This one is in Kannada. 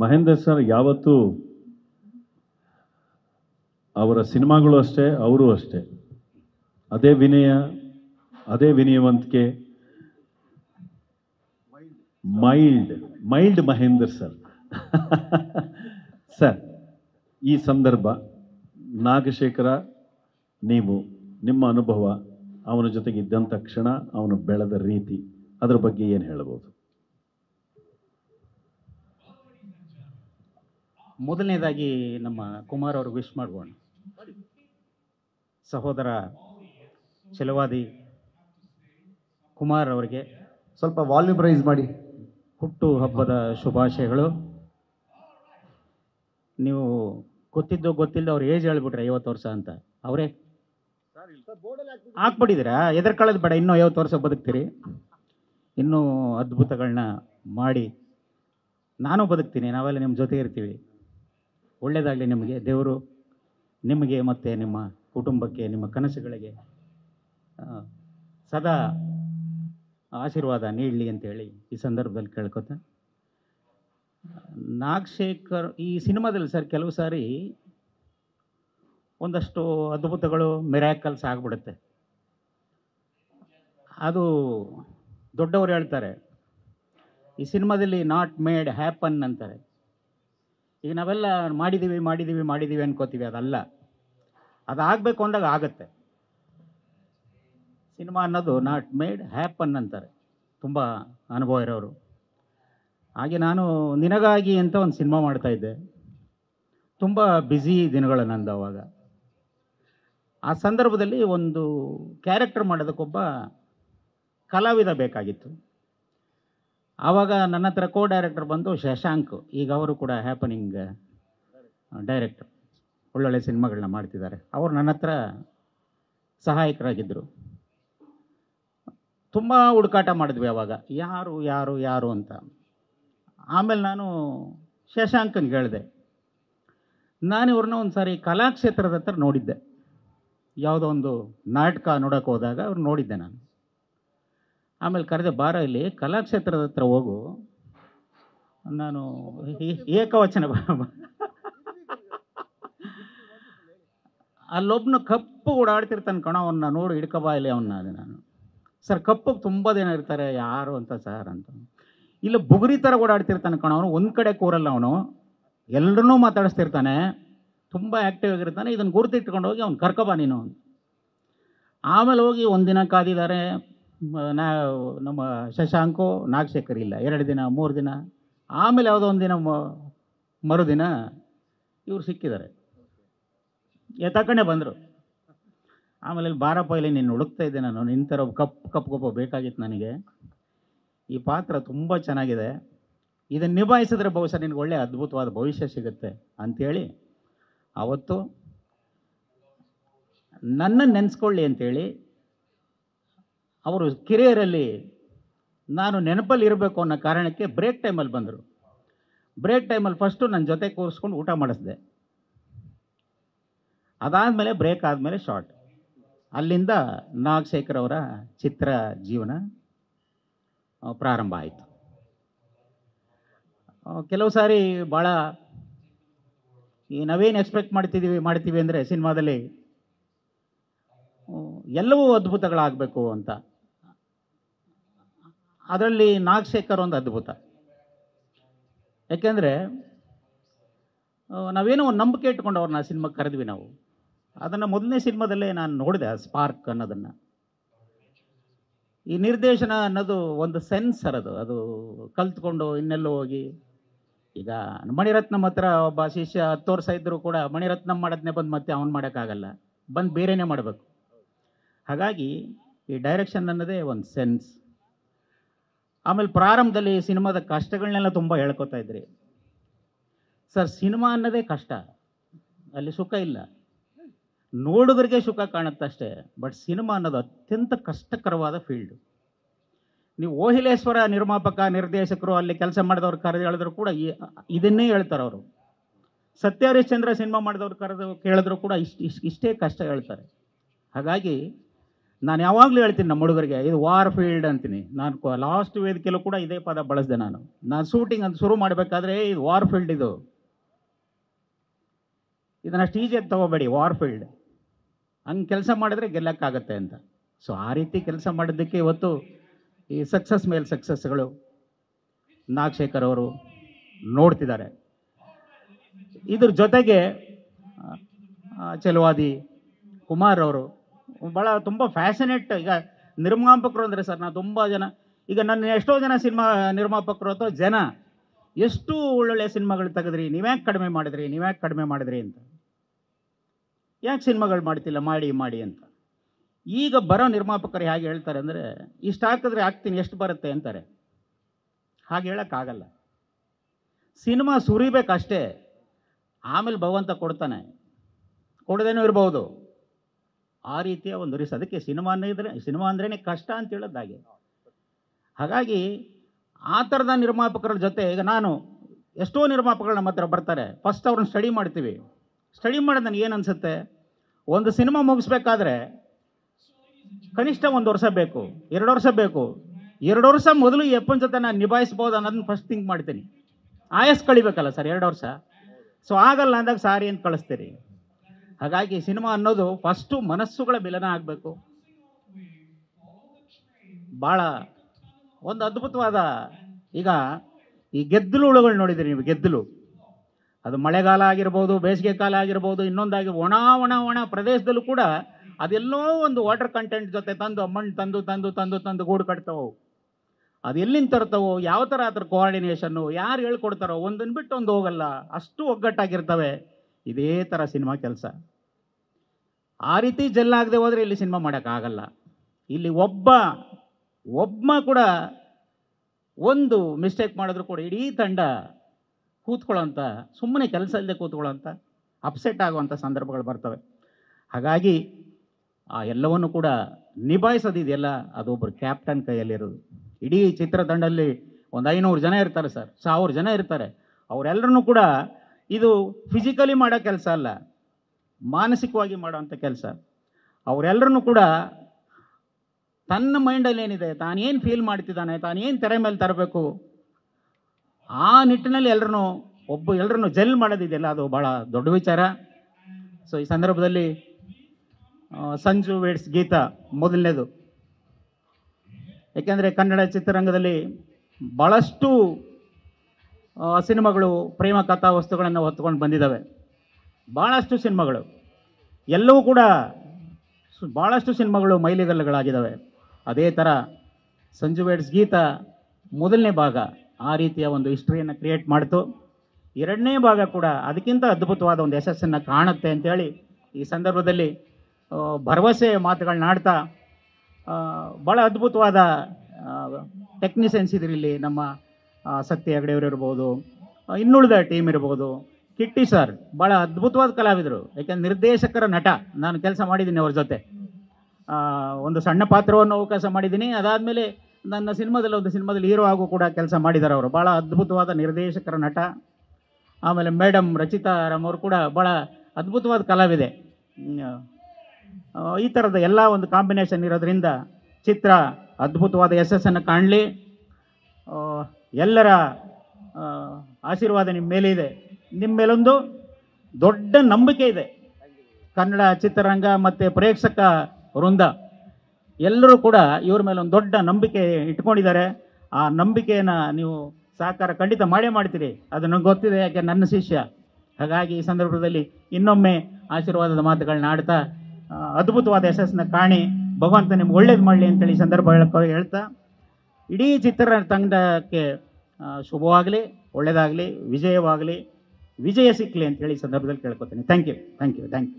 ಮಹೇಂದ್ರ ಸರ್ ಯಾವತ್ತೂ ಅವರ ಸಿನಿಮಾಗಳು ಅಷ್ಟೇ ಅವರು ಅಷ್ಟೇ ಅದೇ ವಿನಯ ಅದೇ ವಿನಯವಂತಿಕೆ mild mild Mahendra sir sir ಈ ಸಂದರ್ಭ ನಾಗಶೇಖರ ನೀವು ನಿಮ್ಮ ಅನುಭವ ಅವನ ಜೊತೆಗಿದ್ದಂಥ ಕ್ಷಣ ಅವನು ಬೆಳೆದ ರೀತಿ ಅದರ ಬಗ್ಗೆ ಏನು ಹೇಳ್ಬೋದು ಮೊದಲನೇದಾಗಿ ನಮ್ಮ ಕುಮಾರ್ ಅವ್ರಿಗೆ ವಿಶ್ ಮಾಡೋಣ ಸಹೋದರ ಚಲವಾದಿ ಕುಮಾರ್ ಅವರಿಗೆ ಸ್ವಲ್ಪ ವಾಲ್ಯೂಮ್ ರೈಸ್ ಮಾಡಿ ಹುಟ್ಟು ಹಬ್ಬದ ಶುಭಾಶಯಗಳು ನೀವು ಗೊತ್ತಿದ್ದು ಗೊತ್ತಿಲ್ಲ ಅವ್ರು ಏಜ್ ಹೇಳ್ಬಿಟ್ರೆ ಐವತ್ತು ವರ್ಷ ಅಂತ ಅವರೇ ಹಾಕ್ಬಿಟ್ಟಿದ್ದೀರಾ ಎದರ್ ಕಳೆದ್ ಬೇಡ ಇನ್ನೂ ಐವತ್ತು ವರ್ಷ ಬದುಕ್ತೀರಿ ಇನ್ನೂ ಅದ್ಭುತಗಳನ್ನ ಮಾಡಿ ನಾನು ಬದುಕ್ತೀನಿ ನಾವೆಲ್ಲ ನಿಮ್ಮ ಜೊತೆ ಇರ್ತೀವಿ ಒಳ್ಳೆಯದಾಗಲಿ ನಿಮಗೆ ದೇವರು ನಿಮಗೆ ಮತ್ತು ನಿಮ್ಮ ಕುಟುಂಬಕ್ಕೆ ನಿಮ್ಮ ಕನಸುಗಳಿಗೆ ಸದಾ ಆಶೀರ್ವಾದ ನೀಡಲಿ ಅಂತೇಳಿ ಈ ಸಂದರ್ಭದಲ್ಲಿ ಕೇಳ್ಕೊತ ನಾಗಶೇಖರ್ ಈ ಸಿನಿಮಾದಲ್ಲಿ ಸರ್ ಕೆಲವು ಸಾರಿ ಒಂದಷ್ಟು ಅದ್ಭುತಗಳು ಮೆರಾಕಲ್ಸ್ ಆಗಿಬಿಡುತ್ತೆ ಅದು ದೊಡ್ಡವರು ಹೇಳ್ತಾರೆ ಈ ಸಿನಿಮಾದಲ್ಲಿ ನಾಟ್ ಮೇಡ್ ಹ್ಯಾಪನ್ ಅಂತಾರೆ ಈಗ ನಾವೆಲ್ಲ ಮಾಡಿದ್ದೀವಿ ಮಾಡಿದ್ದೀವಿ ಮಾಡಿದ್ದೀವಿ ಅನ್ಕೋತೀವಿ ಅದಲ್ಲ ಅದಾಗಬೇಕು ಅಂದಾಗ ಆಗುತ್ತೆ ಸಿನಿಮಾ ಅನ್ನೋದು ನಾಟ್ ಮೇಡ್ ಹ್ಯಾಪನ್ ಅಂತಾರೆ ತುಂಬ ಅನುಭವ ಇರೋರು ಹಾಗೆ ನಾನು ನಿನಗಾಗಿ ಅಂತ ಒಂದು ಸಿನಿಮಾ ಮಾಡ್ತಾಯಿದ್ದೆ ತುಂಬ ಬ್ಯುಸಿ ದಿನಗಳು ನಂದು ಅವಾಗ ಆ ಸಂದರ್ಭದಲ್ಲಿ ಒಂದು ಕ್ಯಾರೆಕ್ಟರ್ ಮಾಡೋದಕ್ಕೊಬ್ಬ ಕಲಾವಿದ ಬೇಕಾಗಿತ್ತು ಆವಾಗ ನನ್ನ ಹತ್ರ ಕೋ ಡೈರೆಕ್ಟರ್ ಬಂದು ಶಶಾಂಕ್ ಈಗ ಅವರು ಕೂಡ ಹ್ಯಾಪನಿಂಗ್ ಡೈರೆಕ್ಟರ್ ಒಳ್ಳೊಳ್ಳೆ ಸಿನಿಮಾಗಳನ್ನ ಮಾಡ್ತಿದ್ದಾರೆ ಅವರು ನನ್ನ ಹತ್ರ ಸಹಾಯಕರಾಗಿದ್ದರು ತುಂಬ ಹುಡುಕಾಟ ಮಾಡಿದ್ವಿ ಅವಾಗ ಯಾರು ಯಾರು ಯಾರು ಅಂತ ಆಮೇಲೆ ನಾನು ಶಶಾಂಕನ್ ಹೇಳಿದೆ ನಾನು ಇವ್ರನ್ನ ಒಂದು ಸಾರಿ ಕಲಾಕ್ಷೇತ್ರದ ಹತ್ರ ನೋಡಿದ್ದೆ ಯಾವುದೋ ಒಂದು ನಾಟಕ ನೋಡೋಕೆ ಹೋದಾಗ ಅವ್ರು ನೋಡಿದ್ದೆ ನಾನು ಆಮೇಲೆ ಕರೆದೆ ಬಾರ ಇಲ್ಲಿ ಕಲಾಕ್ಷೇತ್ರದ ಹತ್ರ ಹೋಗು ನಾನು ಏಕವಚನ ಅಲ್ಲೊಬ್ಬನ ಕಪ್ಪು ಓಡಾಡ್ತಿರ್ತಾನೆ ಕಣ ಅವನ್ನ ನೋಡಿ ಬಾ ಇಲ್ಲಿ ಅವನ್ನ ಅದೇ ನಾನು ಸರ್ ಕಪ್ಪಗೆ ತುಂಬ ದಿನ ಇರ್ತಾರೆ ಯಾರು ಅಂತ ಸರ್ ಅಂತ ಇಲ್ಲ ಬುಗುರಿ ಥರ ಓಡಾಡ್ತಿರ್ತಾನೆ ಕಣ ಅವನು ಒಂದು ಕಡೆ ಕೂರಲ್ಲ ಅವನು ಎಲ್ಲರನ್ನೂ ಮಾತಾಡಿಸ್ತಿರ್ತಾನೆ ತುಂಬ ಆ್ಯಕ್ಟಿವ್ ಆಗಿರ್ತಾನೆ ಇದನ್ನು ಗುರುತಿಟ್ಕೊಂಡು ಹೋಗಿ ಅವ್ನು ಬಾ ನೀನು ಆಮೇಲೆ ಹೋಗಿ ಒಂದಿನ ಕಾದಿದ್ದಾರೆ ನಾ ನಮ್ಮ ಶಶಾಂಕು ನಾಗಶೇಖರ್ ಇಲ್ಲ ಎರಡು ದಿನ ಮೂರು ದಿನ ಆಮೇಲೆ ಯಾವುದೋ ಒಂದು ದಿನ ಮರುದಿನ ಇವರು ಸಿಕ್ಕಿದ್ದಾರೆ ಎತ್ತಾಕಣೆ ಬಂದರು ಆಮೇಲೆ ಬಾರಪ್ಪ ಇಲ್ಲಿ ನೀನು ಹುಡುಕ್ತಾ ಇದ್ದೆ ನಾನು ನಿಂತರ ಕಪ್ ಕಪ್ ಕಪ್ಪು ಬೇಕಾಗಿತ್ತು ನನಗೆ ಈ ಪಾತ್ರ ತುಂಬ ಚೆನ್ನಾಗಿದೆ ಇದನ್ನು ನಿಭಾಯಿಸಿದ್ರೆ ಬಹುಶಃ ನಿನಗೆ ಒಳ್ಳೆಯ ಅದ್ಭುತವಾದ ಭವಿಷ್ಯ ಸಿಗುತ್ತೆ ಅಂಥೇಳಿ ಆವತ್ತು ನನ್ನ ನೆನೆಸ್ಕೊಳ್ಳಿ ಅಂಥೇಳಿ ಅವರು ಕಿರಿಯರಲ್ಲಿ ನಾನು ನೆನಪಲ್ಲಿ ಇರಬೇಕು ಅನ್ನೋ ಕಾರಣಕ್ಕೆ ಬ್ರೇಕ್ ಟೈಮಲ್ಲಿ ಬಂದರು ಬ್ರೇಕ್ ಟೈಮಲ್ಲಿ ಫಸ್ಟು ನನ್ನ ಜೊತೆ ಕೂರಿಸ್ಕೊಂಡು ಊಟ ಮಾಡಿಸಿದೆ ಅದಾದಮೇಲೆ ಬ್ರೇಕ್ ಆದಮೇಲೆ ಶಾರ್ಟ್ ಅಲ್ಲಿಂದ ನಾಗಶೇಖರ್ ಅವರ ಚಿತ್ರ ಜೀವನ ಪ್ರಾರಂಭ ಆಯಿತು ಕೆಲವು ಸಾರಿ ಭಾಳ ಈ ನಾವೇನು ಎಕ್ಸ್ಪೆಕ್ಟ್ ಮಾಡ್ತಿದ್ದೀವಿ ಮಾಡ್ತೀವಿ ಅಂದರೆ ಸಿನಿಮಾದಲ್ಲಿ ಎಲ್ಲವೂ ಅದ್ಭುತಗಳಾಗಬೇಕು ಅಂತ ಅದರಲ್ಲಿ ನಾಗಶೇಖರ್ ಒಂದು ಅದ್ಭುತ ಯಾಕೆಂದರೆ ನಾವೇನೋ ಒಂದು ನಂಬಿಕೆ ಇಟ್ಕೊಂಡು ಅವ್ರನ್ನ ಆ ಸಿನಿಮಾಗೆ ಕರೆದ್ವಿ ನಾವು ಅದನ್ನು ಮೊದಲನೇ ಸಿನಿಮಾದಲ್ಲೇ ನಾನು ನೋಡಿದೆ ಸ್ಪಾರ್ಕ್ ಅನ್ನೋದನ್ನು ಈ ನಿರ್ದೇಶನ ಅನ್ನೋದು ಒಂದು ಸೆನ್ಸ್ ಅದು ಅದು ಕಲ್ತ್ಕೊಂಡು ಇನ್ನೆಲ್ಲೋ ಹೋಗಿ ಈಗ ಮಣಿರತ್ನಂ ಹತ್ರ ಒಬ್ಬ ಶಿಷ್ಯ ಹತ್ತು ವರ್ಷ ಇದ್ದರೂ ಕೂಡ ಮಣಿರತ್ನಂ ಮಾಡೋದನ್ನೇ ಬಂದು ಮತ್ತೆ ಅವ್ನು ಮಾಡೋಕ್ಕಾಗಲ್ಲ ಬಂದು ಬೇರೆಯೇ ಮಾಡಬೇಕು ಹಾಗಾಗಿ ಈ ಡೈರೆಕ್ಷನ್ ಅನ್ನೋದೇ ಒಂದು ಸೆನ್ಸ್ ಆಮೇಲೆ ಪ್ರಾರಂಭದಲ್ಲಿ ಸಿನಿಮಾದ ಕಷ್ಟಗಳನ್ನೆಲ್ಲ ತುಂಬ ಹೇಳ್ಕೊತಾ ಇದ್ರಿ ಸರ್ ಸಿನಿಮಾ ಅನ್ನೋದೇ ಕಷ್ಟ ಅಲ್ಲಿ ಸುಖ ಇಲ್ಲ ನೋಡಿದ್ರಿಗೆ ಸುಖ ಕಾಣುತ್ತಷ್ಟೇ ಬಟ್ ಸಿನಿಮಾ ಅನ್ನೋದು ಅತ್ಯಂತ ಕಷ್ಟಕರವಾದ ಫೀಲ್ಡು ನೀವು ಓಹಿಲೇಶ್ವರ ನಿರ್ಮಾಪಕ ನಿರ್ದೇಶಕರು ಅಲ್ಲಿ ಕೆಲಸ ಮಾಡಿದವ್ರು ಕರೆದು ಹೇಳಿದ್ರು ಕೂಡ ಇದನ್ನೇ ಹೇಳ್ತಾರೆ ಅವರು ಸತ್ಯ ಹರಿಶ್ಚಂದ್ರ ಸಿನಿಮಾ ಮಾಡಿದವ್ರು ಕರೆದು ಕೇಳಿದ್ರು ಕೂಡ ಇಷ್ಟು ಇಷ್ಟು ಇಷ್ಟೇ ಕಷ್ಟ ಹೇಳ್ತಾರೆ ಹಾಗಾಗಿ ನಾನು ಯಾವಾಗಲೂ ಹೇಳ್ತೀನಿ ನಮ್ಮ ಹುಡುಗರಿಗೆ ಇದು ವಾರ್ ಫೀಲ್ಡ್ ಅಂತೀನಿ ನಾನು ಲಾಸ್ಟ್ ವೇದಿಕೆಯಲ್ಲೂ ಕೂಡ ಇದೇ ಪದ ಬಳಸಿದೆ ನಾನು ನಾನು ಶೂಟಿಂಗ್ ಅಂತ ಶುರು ಮಾಡಬೇಕಾದ್ರೆ ಇದು ವಾರ್ ಫೀಲ್ಡ್ ಇದು ಇದನ್ನಷ್ಟು ಈಜಿಯಾಗಿ ತಗೋಬೇಡಿ ವಾರ್ ಫೀಲ್ಡ್ ಹಂಗೆ ಕೆಲಸ ಮಾಡಿದ್ರೆ ಗೆಲ್ಲಕ್ಕಾಗತ್ತೆ ಅಂತ ಸೊ ಆ ರೀತಿ ಕೆಲಸ ಮಾಡಿದ್ದಕ್ಕೆ ಇವತ್ತು ಈ ಸಕ್ಸಸ್ ಮೇಲೆ ಸಕ್ಸಸ್ಗಳು ನಾಗಶೇಖರ್ ಅವರು ನೋಡ್ತಿದ್ದಾರೆ ಇದ್ರ ಜೊತೆಗೆ ಚೆಲುವಾದಿ ಕುಮಾರ್ ಅವರು ಭಾಳ ತುಂಬ ಫ್ಯಾಷನೇಟ್ ಈಗ ನಿರ್ಮಾಪಕರು ಅಂದರೆ ಸರ್ ನಾನು ತುಂಬ ಜನ ಈಗ ನನ್ನ ಎಷ್ಟೋ ಜನ ಸಿನಿಮಾ ನಿರ್ಮಾಪಕರು ಅಥವಾ ಜನ ಎಷ್ಟು ಒಳ್ಳೊಳ್ಳೆ ಸಿನಿಮಾಗಳು ತೆಗೆದ್ರಿ ನೀವ್ಯಾಕೆ ಕಡಿಮೆ ಮಾಡಿದ್ರಿ ನೀವ್ಯಾಕೆ ಕಡಿಮೆ ಮಾಡಿದ್ರಿ ಅಂತ ಯಾಕೆ ಸಿನಿಮಾಗಳು ಮಾಡ್ತಿಲ್ಲ ಮಾಡಿ ಮಾಡಿ ಅಂತ ಈಗ ಬರೋ ನಿರ್ಮಾಪಕರು ಹೇಗೆ ಹೇಳ್ತಾರೆ ಅಂದರೆ ಇಷ್ಟು ಹಾಕಿದ್ರೆ ಹಾಕ್ತೀನಿ ಎಷ್ಟು ಬರುತ್ತೆ ಅಂತಾರೆ ಹಾಗೆ ಹೇಳೋಕ್ಕಾಗಲ್ಲ ಸಿನಿಮಾ ಸುರಿಬೇಕಷ್ಟೇ ಆಮೇಲೆ ಭಗವಂತ ಕೊಡ್ತಾನೆ ಕೊಡದೇನೂ ಇರ್ಬೋದು ಆ ರೀತಿಯ ಒಂದು ರಿಸ್ ಅದಕ್ಕೆ ಸಿನಿಮಾ ಅನ್ನಿದ್ರೆ ಸಿನಿಮಾ ಅಂದ್ರೇ ಕಷ್ಟ ಅಂತ ಹೇಳೋದಾಗೆ ಹಾಗಾಗಿ ಆ ಥರದ ನಿರ್ಮಾಪಕರ ಜೊತೆ ಈಗ ನಾನು ಎಷ್ಟೋ ನಿರ್ಮಾಪಕರು ನಮ್ಮ ಹತ್ರ ಬರ್ತಾರೆ ಫಸ್ಟ್ ಅವ್ರನ್ನ ಸ್ಟಡಿ ಮಾಡ್ತೀವಿ ಸ್ಟಡಿ ಮಾಡಿದ ನನಗೆ ಏನು ಅನಿಸುತ್ತೆ ಒಂದು ಸಿನಿಮಾ ಮುಗಿಸ್ಬೇಕಾದ್ರೆ ಕನಿಷ್ಠ ಒಂದು ವರ್ಷ ಬೇಕು ಎರಡು ವರ್ಷ ಬೇಕು ಎರಡು ವರ್ಷ ಮೊದಲು ಈ ಎಪ್ಪನ ಜೊತೆ ನಾನು ನಿಭಾಯಿಸ್ಬೋದು ಅನ್ನೋದನ್ನ ಫಸ್ಟ್ ಥಿಂಕ್ ಮಾಡ್ತೀನಿ ಆಯಸ್ ಕಳಿಬೇಕಲ್ಲ ಸರ್ ಎರಡು ವರ್ಷ ಸೊ ಆಗಲ್ಲ ಅಂದಾಗ ಸಾರಿ ಅಂತ ಕಳಿಸ್ತೀರಿ ಹಾಗಾಗಿ ಸಿನಿಮಾ ಅನ್ನೋದು ಫಸ್ಟು ಮನಸ್ಸುಗಳ ಮಿಲನ ಆಗಬೇಕು ಭಾಳ ಒಂದು ಅದ್ಭುತವಾದ ಈಗ ಈ ಗೆದ್ದಲು ಹುಳುಗಳು ನೋಡಿದ್ರಿ ನೀವು ಗೆದ್ದಲು ಅದು ಮಳೆಗಾಲ ಆಗಿರ್ಬೋದು ಬೇಸಿಗೆ ಕಾಲ ಆಗಿರ್ಬೋದು ಇನ್ನೊಂದಾಗಿ ಒಣ ಒಣ ಒಣ ಪ್ರದೇಶದಲ್ಲೂ ಕೂಡ ಅದೆಲ್ಲೋ ಒಂದು ವಾಟರ್ ಕಂಟೆಂಟ್ ಜೊತೆ ತಂದು ಮಣ್ಣು ತಂದು ತಂದು ತಂದು ತಂದು ಗೂಡು ಕಟ್ತವೆ ಅದು ಎಲ್ಲಿಂದ ತರ್ತವೋ ಯಾವ ಥರ ಅದ್ರ ಕೋಆರ್ಡಿನೇಷನ್ನು ಯಾರು ಹೇಳ್ಕೊಡ್ತಾರೋ ಒಂದನ್ನು ಬಿಟ್ಟು ಒಂದು ಹೋಗಲ್ಲ ಅಷ್ಟು ಒಗ್ಗಟ್ಟಾಗಿರ್ತವೆ ಇದೇ ಥರ ಸಿನಿಮಾ ಕೆಲಸ ಆ ರೀತಿ ಜಲ್ಲಾಗದೆ ಹೋದರೆ ಇಲ್ಲಿ ಸಿನಿಮಾ ಮಾಡೋಕ್ಕಾಗಲ್ಲ ಇಲ್ಲಿ ಒಬ್ಬ ಒಬ್ಬ ಕೂಡ ಒಂದು ಮಿಸ್ಟೇಕ್ ಮಾಡಿದ್ರು ಕೂಡ ಇಡೀ ತಂಡ ಕೂತ್ಕೊಳ್ಳೋಂಥ ಸುಮ್ಮನೆ ಕೆಲಸ ಇಲ್ಲದೆ ಕೂತ್ಕೊಳ್ಳೋಂಥ ಅಪ್ಸೆಟ್ ಆಗುವಂಥ ಸಂದರ್ಭಗಳು ಬರ್ತವೆ ಹಾಗಾಗಿ ಆ ಎಲ್ಲವನ್ನು ಕೂಡ ನಿಭಾಯಿಸೋದಿದೆಯಲ್ಲ ಅದೊಬ್ಬರು ಕ್ಯಾಪ್ಟನ್ ಕೈಯಲ್ಲಿರೋದು ಇಡೀ ಚಿತ್ರತಂಡಲ್ಲಿ ಒಂದು ಐನೂರು ಜನ ಇರ್ತಾರೆ ಸರ್ ಸಾವಿರ ಜನ ಇರ್ತಾರೆ ಅವರೆಲ್ಲರೂ ಕೂಡ ಇದು ಫಿಸಿಕಲಿ ಮಾಡೋ ಕೆಲಸ ಅಲ್ಲ ಮಾನಸಿಕವಾಗಿ ಮಾಡುವಂಥ ಕೆಲಸ ಅವರೆಲ್ಲರೂ ಕೂಡ ತನ್ನ ಮೈಂಡಲ್ಲಿ ಏನಿದೆ ತಾನೇನು ಫೀಲ್ ಮಾಡ್ತಿದ್ದಾನೆ ತಾನೇನು ತೆರೆ ಮೇಲೆ ತರಬೇಕು ಆ ನಿಟ್ಟಿನಲ್ಲಿ ಎಲ್ಲರೂ ಒಬ್ಬ ಎಲ್ಲರನ್ನು ಜೆಲ್ ಮಾಡೋದಿದೆಯಲ್ಲ ಅದು ಭಾಳ ದೊಡ್ಡ ವಿಚಾರ ಸೊ ಈ ಸಂದರ್ಭದಲ್ಲಿ ಸಂಜು ವೇಡ್ಸ್ ಗೀತಾ ಮೊದಲನೇದು ಏಕೆಂದರೆ ಕನ್ನಡ ಚಿತ್ರರಂಗದಲ್ಲಿ ಭಾಳಷ್ಟು ಸಿನಿಮಾಗಳು ಪ್ರೇಮ ಕಥಾ ವಸ್ತುಗಳನ್ನು ಹೊತ್ಕೊಂಡು ಬಂದಿದ್ದಾವೆ ಭಾಳಷ್ಟು ಸಿನಿಮಾಗಳು ಎಲ್ಲವೂ ಕೂಡ ಭಾಳಷ್ಟು ಸಿನಿಮಾಗಳು ಮೈಲಿಗಲ್ಲುಗಳಾಗಿದ್ದಾವೆ ಅದೇ ಥರ ಸಂಜು ವೇಡ್ಸ್ ಗೀತ ಮೊದಲನೇ ಭಾಗ ಆ ರೀತಿಯ ಒಂದು ಹಿಸ್ಟ್ರಿಯನ್ನು ಕ್ರಿಯೇಟ್ ಮಾಡಿತು ಎರಡನೇ ಭಾಗ ಕೂಡ ಅದಕ್ಕಿಂತ ಅದ್ಭುತವಾದ ಒಂದು ಯಶಸ್ಸನ್ನು ಕಾಣುತ್ತೆ ಅಂತೇಳಿ ಈ ಸಂದರ್ಭದಲ್ಲಿ ಭರವಸೆ ಮಾತುಗಳನ್ನಾಡ್ತಾ ಭಾಳ ಅದ್ಭುತವಾದ ಟೆಕ್ನಿಷಿಯನ್ಸ್ ಇಲ್ಲಿ ನಮ್ಮ ಸತ್ಯ ಹೆಗಡೆಯವರು ಇರ್ಬೋದು ಇನ್ನುಳಿದ ಟೀಮ್ ಇರ್ಬೋದು ಕಿಟ್ಟಿ ಸರ್ ಭಾಳ ಅದ್ಭುತವಾದ ಕಲಾವಿದರು ಯಾಕೆಂದ್ರೆ ನಿರ್ದೇಶಕರ ನಟ ನಾನು ಕೆಲಸ ಮಾಡಿದ್ದೀನಿ ಅವ್ರ ಜೊತೆ ಒಂದು ಸಣ್ಣ ಪಾತ್ರವನ್ನು ಅವಕಾಶ ಮಾಡಿದ್ದೀನಿ ಅದಾದಮೇಲೆ ನನ್ನ ಸಿನಿಮಾದಲ್ಲಿ ಒಂದು ಸಿನಿಮಾದಲ್ಲಿ ಹೀರೋ ಆಗು ಕೂಡ ಕೆಲಸ ಮಾಡಿದ್ದಾರೆ ಅವರು ಭಾಳ ಅದ್ಭುತವಾದ ನಿರ್ದೇಶಕರ ನಟ ಆಮೇಲೆ ಮೇಡಮ್ ರಚಿತಾ ರಾಮ್ ಅವರು ಕೂಡ ಭಾಳ ಅದ್ಭುತವಾದ ಕಲಾವಿದೆ ಈ ಥರದ ಎಲ್ಲ ಒಂದು ಕಾಂಬಿನೇಷನ್ ಇರೋದ್ರಿಂದ ಚಿತ್ರ ಅದ್ಭುತವಾದ ಯಶಸ್ಸನ್ನು ಕಾಣಲಿ ಎಲ್ಲರ ಆಶೀರ್ವಾದ ನಿಮ್ಮ ಮೇಲಿದೆ ನಿಮ್ಮ ಮೇಲೊಂದು ದೊಡ್ಡ ನಂಬಿಕೆ ಇದೆ ಕನ್ನಡ ಚಿತ್ರರಂಗ ಮತ್ತು ಪ್ರೇಕ್ಷಕ ವೃಂದ ಎಲ್ಲರೂ ಕೂಡ ಇವ್ರ ಮೇಲೆ ಒಂದು ದೊಡ್ಡ ನಂಬಿಕೆ ಇಟ್ಕೊಂಡಿದ್ದಾರೆ ಆ ನಂಬಿಕೆಯನ್ನು ನೀವು ಸಹಕಾರ ಖಂಡಿತ ಮಾಡೇ ಮಾಡ್ತೀರಿ ಅದು ನನಗೆ ಗೊತ್ತಿದೆ ಯಾಕೆ ನನ್ನ ಶಿಷ್ಯ ಹಾಗಾಗಿ ಈ ಸಂದರ್ಭದಲ್ಲಿ ಇನ್ನೊಮ್ಮೆ ಆಶೀರ್ವಾದದ ಮಾತುಗಳನ್ನ ಆಡ್ತಾ ಅದ್ಭುತವಾದ ಯಶಸ್ಸನ್ನ ಕಾಣಿ ಭಗವಂತ ನಿಮ್ಗೆ ಒಳ್ಳೇದು ಮಾಡಲಿ ಅಂತೇಳಿ ಈ ಸಂದರ್ಭ ಹೇಳ್ತಾ ಇಡೀ ಚಿತ್ರ ತಂಡಕ್ಕೆ ಶುಭವಾಗಲಿ ಒಳ್ಳೆಯದಾಗಲಿ ವಿಜಯವಾಗಲಿ ವಿಜಯ ಸಿಕ್ಕಲಿ ಅಂತ ಹೇಳಿ ಸಂದರ್ಭದಲ್ಲಿ ಕೇಳ್ಕೊತೇನೆ thank you thank you thank you